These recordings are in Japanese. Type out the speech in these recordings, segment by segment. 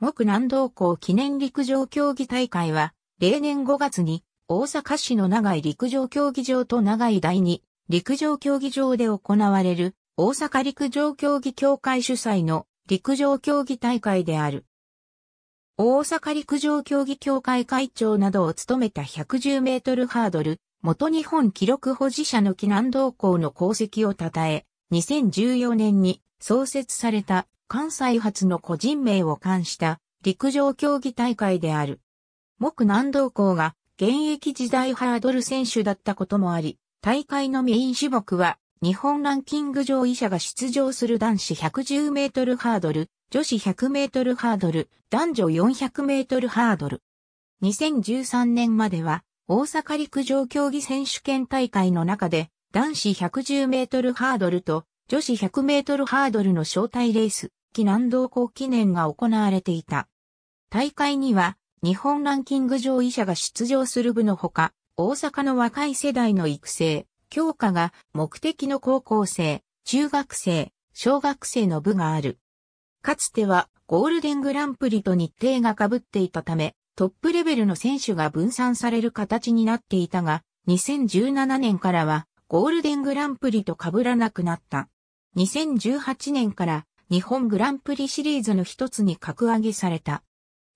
木南道校記念陸上競技大会は、例年5月に大阪市の長井陸上競技場と長井第二陸上競技場で行われる大阪陸上競技協会主催の陸上競技大会である。大阪陸上競技協会会長などを務めた110メートルハードル、元日本記録保持者の木南同校の功績を称え、2014年に創設された関西発の個人名を冠した陸上競技大会である。木南道校が現役時代ハードル選手だったこともあり、大会のメイン種目は日本ランキング上位者が出場する男子110メートルハードル、女子100メートルハードル、男女400メートルハードル。2013年までは大阪陸上競技選手権大会の中で男子110メートルハードルと女子100メートルハードルの招待レース、記難道校記念が行われていた。大会には、日本ランキング上位者が出場する部のほか、大阪の若い世代の育成、強化が目的の高校生、中学生、小学生の部がある。かつてはゴールデングランプリと日程が被っていたため、トップレベルの選手が分散される形になっていたが、2017年からはゴールデングランプリと被らなくなった。2018年から日本グランプリシリーズの一つに格上げされた。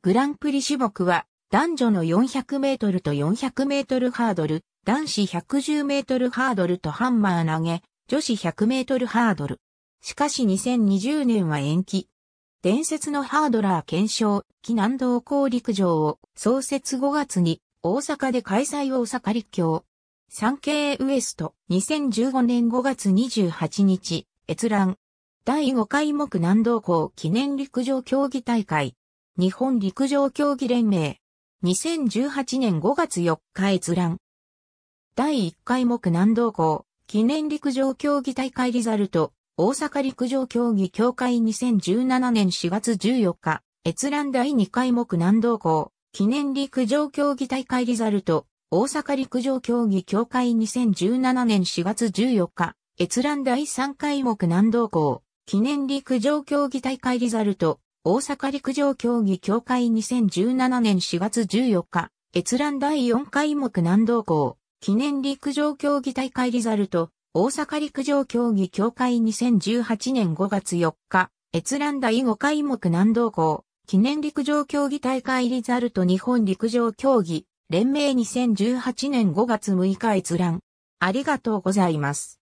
グランプリ種目は男女の400メートルと400メートルハードル、男子110メートルハードルとハンマー投げ、女子100メートルハードル。しかし2020年は延期。伝説のハードラー検証、紀南道高陸上を創設5月に大阪で開催大阪陸橋。産経ウエスト2015年5月28日、閲覧。第5回目南道校記念陸上競技大会、日本陸上競技連盟、2018年5月4日閲覧。第1回目南道校記念陸上競技大会リザルト、大阪陸上競技協会2017年4月14日、閲覧第2回目南道校記念陸上競技大会リザルト、大阪陸上競技協会2017年4月14日、閲覧第3回目南道校記念陸上競技大会リザルト、大阪陸上競技協会2017年4月14日、閲覧第4回目難道校、記念陸上競技大会リザルト、大阪陸上競技協会2018年5月4日、閲覧第5回目難道校、記念陸上競技大会リザルト日本陸上競技、連盟2018年5月6日閲覧。ありがとうございます。